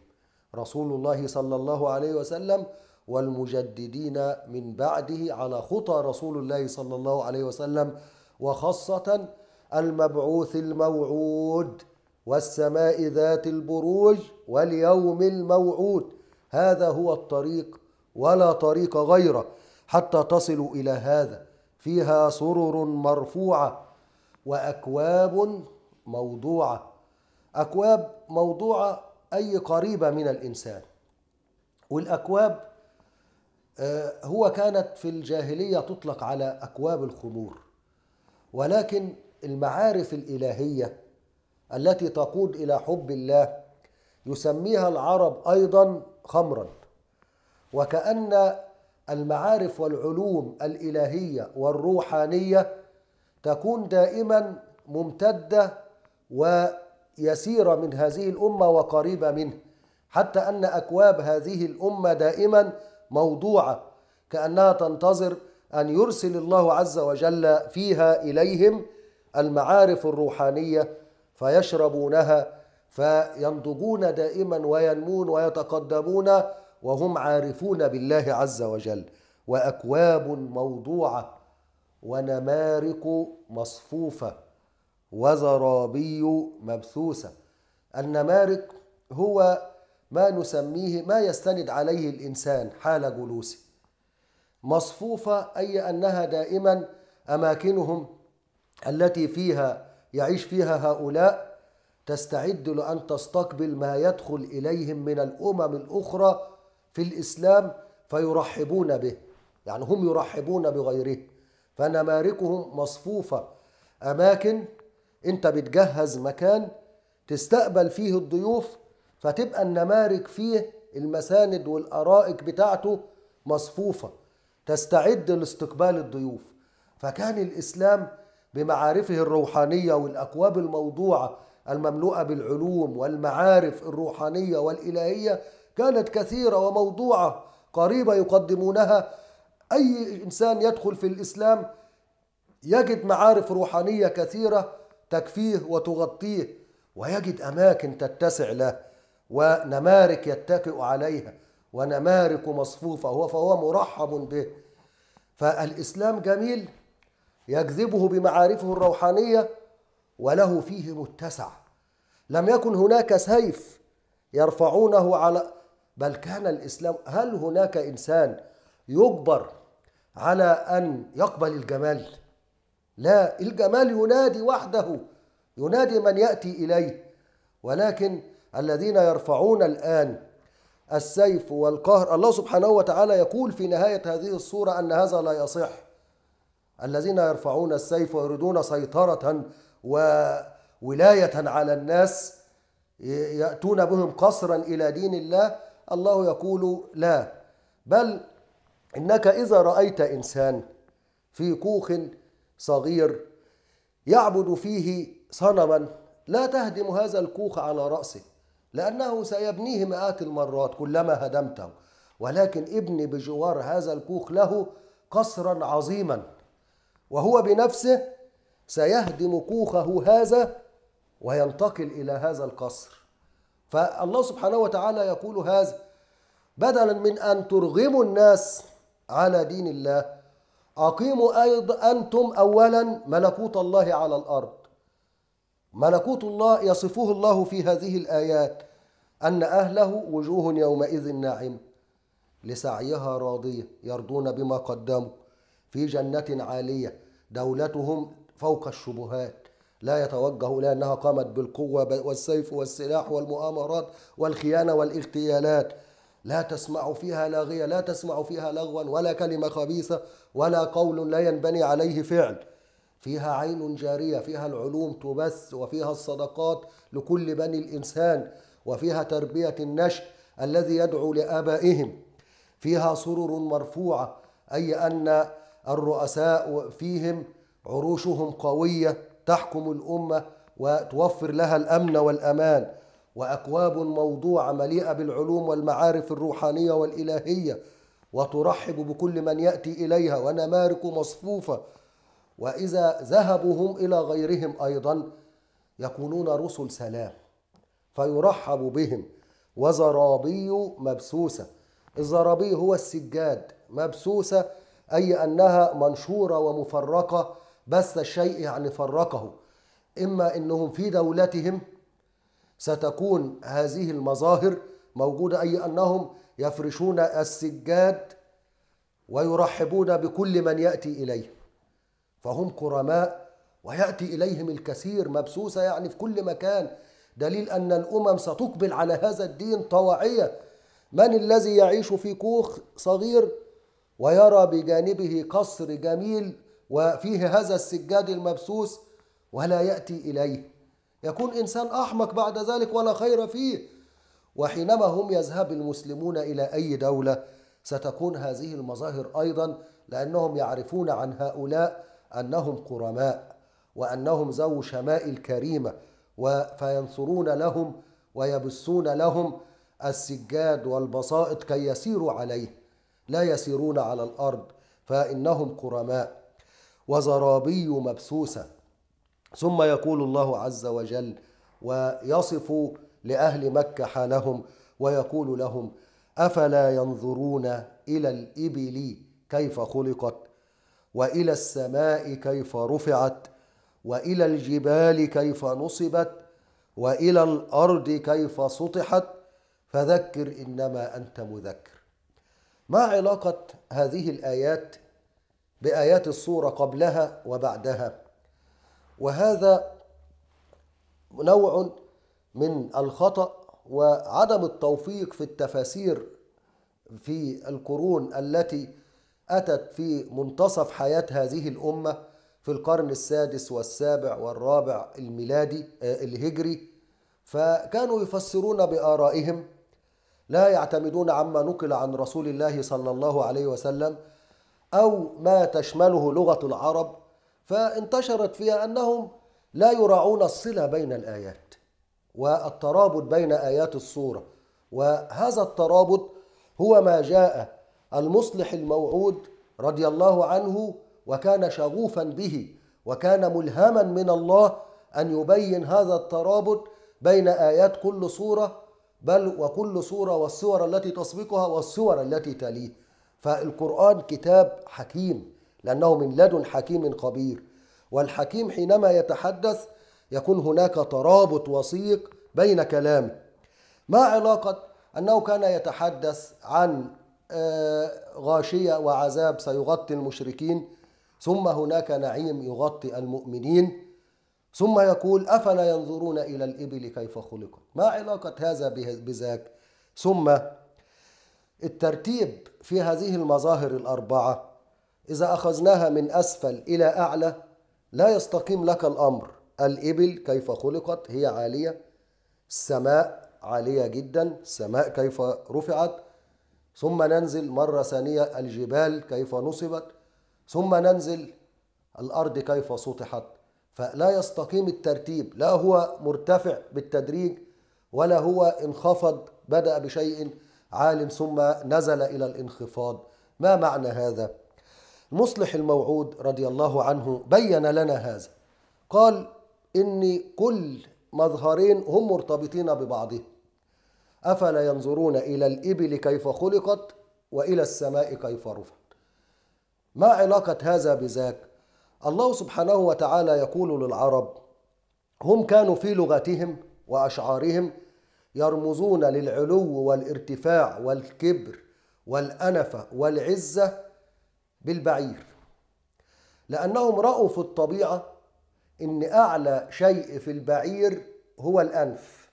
رسول الله صلى الله عليه وسلم والمجددين من بعده على خطى رسول الله صلى الله عليه وسلم وخاصة المبعوث الموعود والسماء ذات البروج واليوم الموعود هذا هو الطريق ولا طريق غيره حتى تصلوا الى هذا فيها سرر مرفوعه واكواب موضوعه اكواب موضوعه اي قريبه من الانسان والاكواب آه، هو كانت في الجاهليه تطلق على اكواب الخمور ولكن المعارف الالهيه التي تقود الى حب الله يسميها العرب ايضا خمرا وكأن المعارف والعلوم الإلهية والروحانية تكون دائما ممتدة ويسيرة من هذه الأمة وقريبة منه حتى أن أكواب هذه الأمة دائما موضوعة كأنها تنتظر أن يرسل الله عز وجل فيها إليهم المعارف الروحانية فيشربونها فينضجون دائما وينمون ويتقدمون وهم عارفون بالله عز وجل واكواب موضوعه ونمارق مصفوفه وزرابي مبثوثه النمارق هو ما نسميه ما يستند عليه الانسان حال جلوسه مصفوفه اي انها دائما اماكنهم التي فيها يعيش فيها هؤلاء تستعد لان تستقبل ما يدخل اليهم من الامم الاخرى في الإسلام فيرحبون به يعني هم يرحبون بغيره فنماركهم مصفوفة أماكن أنت بتجهز مكان تستقبل فيه الضيوف فتبقى النمارك فيه المساند والأرائك بتاعته مصفوفة تستعد لاستقبال الضيوف فكان الإسلام بمعارفه الروحانية والأكواب الموضوعة المملوءة بالعلوم والمعارف الروحانية والإلهية كانت كثيرة وموضوعة قريبة يقدمونها أي إنسان يدخل في الإسلام يجد معارف روحانية كثيرة تكفيه وتغطيه ويجد أماكن تتسع له ونمارك يتكئ عليها ونمارك مصفوفة فهو مرحب به فالإسلام جميل يجذبه بمعارفه الروحانية وله فيه متسع لم يكن هناك سيف يرفعونه على بل كان الإسلام هل هناك إنسان يجبر على أن يقبل الجمال لا الجمال ينادي وحده ينادي من يأتي إليه ولكن الذين يرفعون الآن السيف والقهر الله سبحانه وتعالى يقول في نهاية هذه الصورة أن هذا لا يصح الذين يرفعون السيف ويريدون سيطرة وولاية على الناس يأتون بهم قصرا إلى دين الله الله يقول لا بل إنك إذا رأيت إنسان في كوخ صغير يعبد فيه صنما لا تهدم هذا الكوخ على رأسه لأنه سيبنيه مئات المرات كلما هدمته ولكن ابني بجوار هذا الكوخ له قصرا عظيما وهو بنفسه سيهدم كوخه هذا وينتقل إلى هذا القصر فالله سبحانه وتعالى يقول هذا بدلا من أن ترغموا الناس على دين الله أقيموا أيضا أنتم أولا ملكوت الله على الأرض ملكوت الله يصفه الله في هذه الآيات أن أهله وجوه يومئذ ناعمة لسعيها راضية يرضون بما قدموا في جنة عالية دولتهم فوق الشبهات لا يتوجه لأنها قامت بالقوة والسيف والسلاح والمؤامرات والخيانة والاغتيالات لا تسمع فيها لاغية لا تسمع فيها لغوا ولا كلمة خبيثة ولا قول لا ينبني عليه فعل فيها عين جارية فيها العلوم تبث وفيها الصدقات لكل بني الإنسان وفيها تربية النشء الذي يدعو لآبائهم فيها سرر مرفوعة أي أن الرؤساء فيهم عروشهم قوية تحكم الامه وتوفر لها الامن والامان واكواب موضوعه مليئه بالعلوم والمعارف الروحانيه والالهيه وترحب بكل من ياتي اليها ونمارك مصفوفه واذا ذهبوا هم الى غيرهم ايضا يكونون رسل سلام فيرحب بهم وزرابي مبسوسه الزرابي هو السجاد مبسوسه اي انها منشوره ومفرقه بث الشيء يعني فرقه إما أنهم في دولتهم ستكون هذه المظاهر موجودة أي أنهم يفرشون السجاد ويرحبون بكل من يأتي إليهم فهم كرماء ويأتي إليهم الكثير مبسوسة يعني في كل مكان دليل أن الأمم ستقبل على هذا الدين طواعية من الذي يعيش في كوخ صغير ويرى بجانبه قصر جميل وفيه هذا السجاد المبسوس ولا يأتي إليه يكون إنسان أحمق بعد ذلك ولا خير فيه وحينما هم يذهب المسلمون إلى أي دولة ستكون هذه المظاهر أيضا لأنهم يعرفون عن هؤلاء أنهم قرماء وأنهم ذو شمائل كريمة فينصرون لهم ويبثون لهم السجاد والبسائط كي يسيروا عليه لا يسيرون على الأرض فإنهم قرماء وزرابي مبسوسة ثم يقول الله عز وجل ويصف لأهل مكة حالهم ويقول لهم أفلا ينظرون إلى الإبل كيف خلقت وإلى السماء كيف رفعت وإلى الجبال كيف نصبت وإلى الأرض كيف سطحت فذكر إنما أنت مذكر ما علاقة هذه الآيات بايات الصوره قبلها وبعدها وهذا نوع من الخطا وعدم التوفيق في التفاسير في القرون التي اتت في منتصف حياه هذه الامه في القرن السادس والسابع والرابع الميلادي آه، الهجري فكانوا يفسرون بارائهم لا يعتمدون عما نقل عن رسول الله صلى الله عليه وسلم أو ما تشمله لغة العرب فانتشرت فيها أنهم لا يراعون الصلة بين الآيات والترابط بين آيات الصورة وهذا الترابط هو ما جاء المصلح الموعود رضي الله عنه وكان شغوفا به وكان ملهما من الله أن يبين هذا الترابط بين آيات كل صورة بل وكل صورة والصور التي تسبقها والصور التي تليه فالقرآن كتاب حكيم لأنه من لدن حكيم خبير والحكيم حينما يتحدث يكون هناك ترابط وثيق بين كلامه ما علاقة أنه كان يتحدث عن آه، غاشية وعذاب سيغطي المشركين ثم هناك نعيم يغطي المؤمنين ثم يقول أفلا ينظرون إلى الإبل كيف خلقت ما علاقة هذا بذاك ثم الترتيب في هذه المظاهر الأربعة إذا أخذناها من أسفل إلى أعلى لا يستقيم لك الأمر الإبل كيف خلقت هي عالية السماء عالية جدا السماء كيف رفعت ثم ننزل مرة ثانية الجبال كيف نصبت ثم ننزل الأرض كيف سطحت فلا يستقيم الترتيب لا هو مرتفع بالتدريج ولا هو انخفض بدأ بشيء عالٍ ثم نزل إلى الانخفاض ما معنى هذا؟ المصلح الموعود رضي الله عنه بين لنا هذا قال إن كل مظهرين هم مرتبطين ببعضهم أفلا ينظرون إلى الإبل كيف خلقت وإلى السماء كيف رفعت ما علاقة هذا بذاك؟ الله سبحانه وتعالى يقول للعرب هم كانوا في لغتهم وأشعارهم يرمزون للعلو والارتفاع والكبر والأنفة والعزة بالبعير لأنهم رأوا في الطبيعة إن أعلى شيء في البعير هو الأنف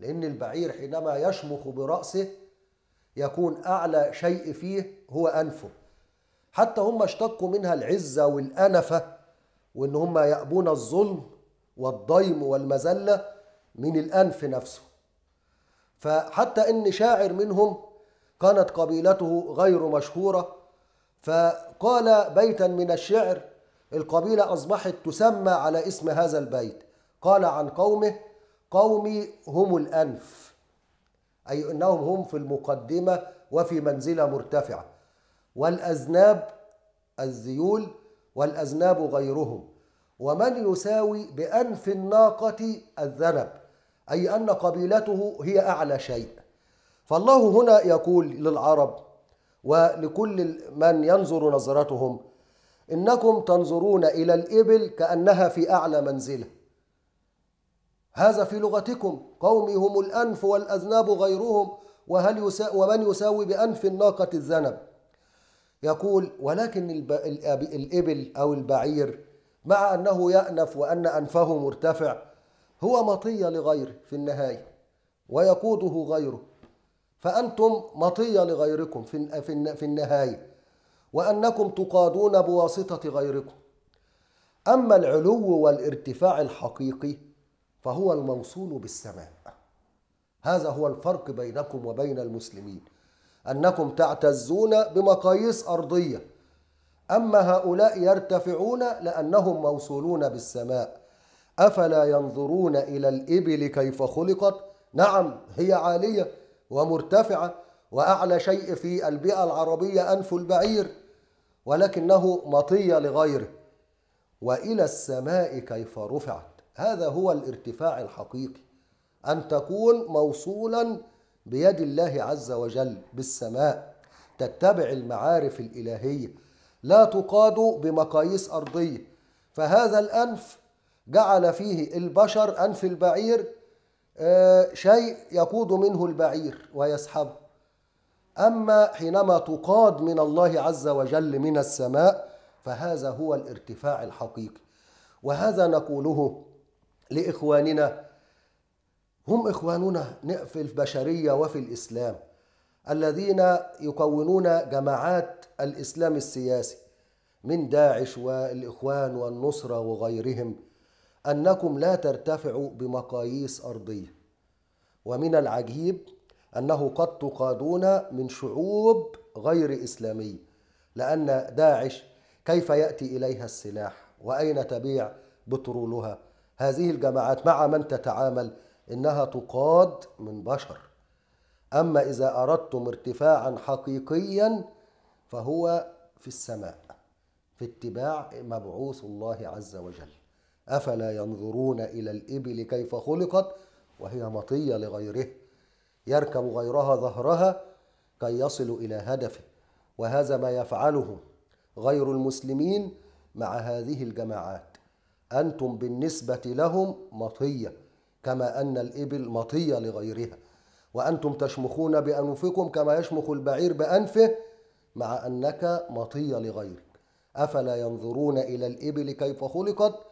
لأن البعير حينما يشمخ برأسه يكون أعلى شيء فيه هو أنفه حتى هم اشتقوا منها العزة والأنفة وإن هم يأبون الظلم والضيم والمذلة من الأنف نفسه فحتى ان شاعر منهم كانت قبيلته غير مشهوره فقال بيتا من الشعر القبيله اصبحت تسمى على اسم هذا البيت قال عن قومه قومي هم الانف اي انهم هم في المقدمه وفي منزله مرتفعه والاذناب الذيول والاذناب غيرهم ومن يساوي بانف الناقه الذنب أي أن قبيلته هي أعلى شيء فالله هنا يقول للعرب ولكل من ينظر نظرتهم إنكم تنظرون إلى الإبل كأنها في أعلى منزلة هذا في لغتكم قومي هم الأنف والأذناب غيرهم وهل يسا ومن يساوي بأنف الناقة الذنب يقول ولكن الإبل أو البعير مع أنه يأنف وأن أنفه مرتفع هو مطية لغيره في النهاية ويقوده غيره فأنتم مطية لغيركم في في النهاية وأنكم تقادون بواسطة غيركم أما العلو والارتفاع الحقيقي فهو الموصول بالسماء هذا هو الفرق بينكم وبين المسلمين أنكم تعتزون بمقاييس أرضية أما هؤلاء يرتفعون لأنهم موصولون بالسماء أفلا ينظرون إلى الإبل كيف خلقت نعم هي عالية ومرتفعة وأعلى شيء في البيئة العربية أنف البعير ولكنه مطية لغيره وإلى السماء كيف رفعت هذا هو الارتفاع الحقيقي أن تكون موصولا بيد الله عز وجل بالسماء تتبع المعارف الإلهية لا تقاد بمقاييس أرضية فهذا الأنف جعل فيه البشر أنف البعير آه، شيء يقود منه البعير ويسحبه أما حينما تقاد من الله عز وجل من السماء فهذا هو الارتفاع الحقيقي وهذا نقوله لإخواننا هم إخواننا في البشرية وفي الإسلام الذين يكونون جماعات الإسلام السياسي من داعش والإخوان والنصرة وغيرهم أنكم لا ترتفعوا بمقاييس أرضية ومن العجيب أنه قد تقادون من شعوب غير إسلامية لأن داعش كيف يأتي إليها السلاح وأين تبيع بترولها هذه الجماعات مع من تتعامل إنها تقاد من بشر أما إذا أردتم ارتفاعا حقيقيا فهو في السماء في اتباع مبعوث الله عز وجل أفلا ينظرون إلى الإبل كيف خلقت وهي مطية لغيره يركب غيرها ظهرها كي يصل إلى هدفه وهذا ما يفعله غير المسلمين مع هذه الجماعات أنتم بالنسبة لهم مطية كما أن الإبل مطية لغيرها وأنتم تشمخون بأنفكم كما يشمخ البعير بأنفه مع أنك مطية لغيرك أفلا ينظرون إلى الإبل كيف خلقت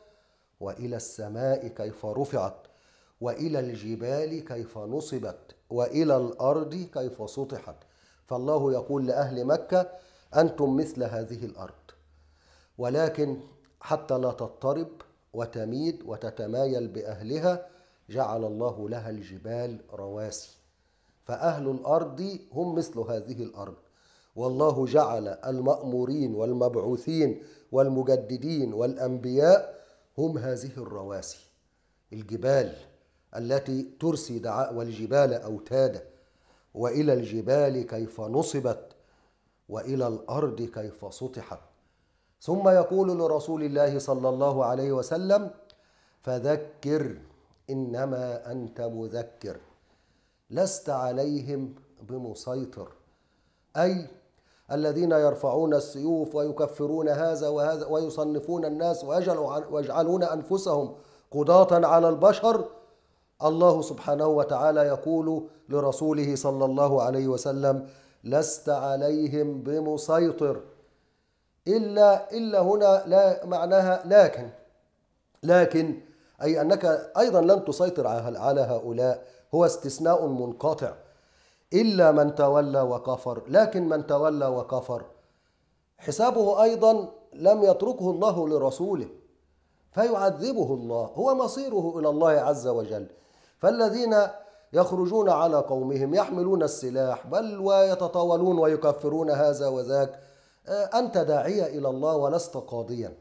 والى السماء كيف رفعت والى الجبال كيف نصبت والى الارض كيف سطحت فالله يقول لاهل مكه انتم مثل هذه الارض ولكن حتى لا تضطرب وتميد وتتمايل باهلها جعل الله لها الجبال رواسي فاهل الارض هم مثل هذه الارض والله جعل المامورين والمبعوثين والمجددين والانبياء هم هذه الرواسي الجبال التي ترسي دعاء والجبال أوتادا وإلى الجبال كيف نصبت وإلى الأرض كيف سطحت ثم يقول لرسول الله صلى الله عليه وسلم فذكر إنما أنت مذكر لست عليهم بمسيطر أي الذين يرفعون السيوف ويكفرون هذا وهذا ويصنفون الناس ويجعلون أنفسهم قضاة على البشر الله سبحانه وتعالى يقول لرسوله صلى الله عليه وسلم لست عليهم بمسيطر إلا إلا هنا لا معناها لكن لكن أي أنك أيضا لن تسيطر على هؤلاء هو استثناء منقطع إلا من تولى وكفر لكن من تولى وكفر حسابه أيضا لم يتركه الله لرسوله فيعذبه الله هو مصيره إلى الله عز وجل فالذين يخرجون على قومهم يحملون السلاح بل ويتطاولون ويكفرون هذا وذاك آه، أنت داعية إلى الله ولست قاضيا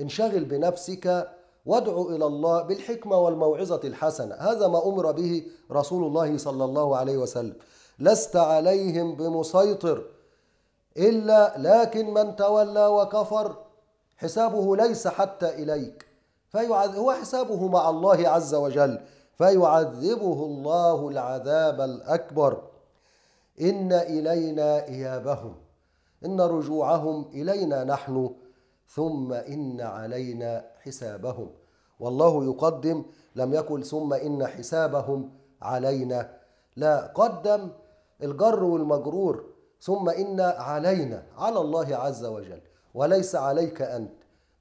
انشغل بنفسك وادعوا إلى الله بالحكمة والموعظة الحسنة هذا ما أمر به رسول الله صلى الله عليه وسلم لست عليهم بمسيطر إلا لكن من تولى وكفر حسابه ليس حتى إليك هو حسابه مع الله عز وجل فيعذبه الله العذاب الأكبر إن إلينا إيابهم إن رجوعهم إلينا نحن ثم إن علينا حسابهم والله يقدم لم يقل ثم إن حسابهم علينا لا قدم الجر والمجرور ثم إن علينا على الله عز وجل وليس عليك أنت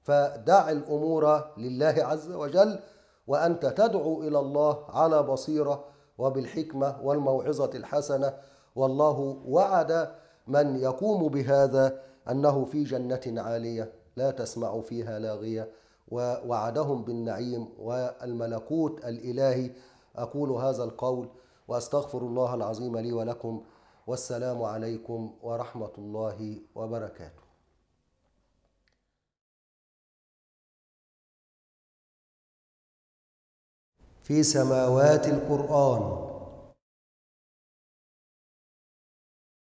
فدع الأمور لله عز وجل وأنت تدعو إلى الله على بصيرة وبالحكمة والموعظة الحسنة والله وعد من يقوم بهذا أنه في جنة عالية لا تسمع فيها لاغية ووعدهم بالنعيم والملكوت الإلهي أقول هذا القول وأستغفر الله العظيم لي ولكم والسلام عليكم ورحمة الله وبركاته في سماوات القرآن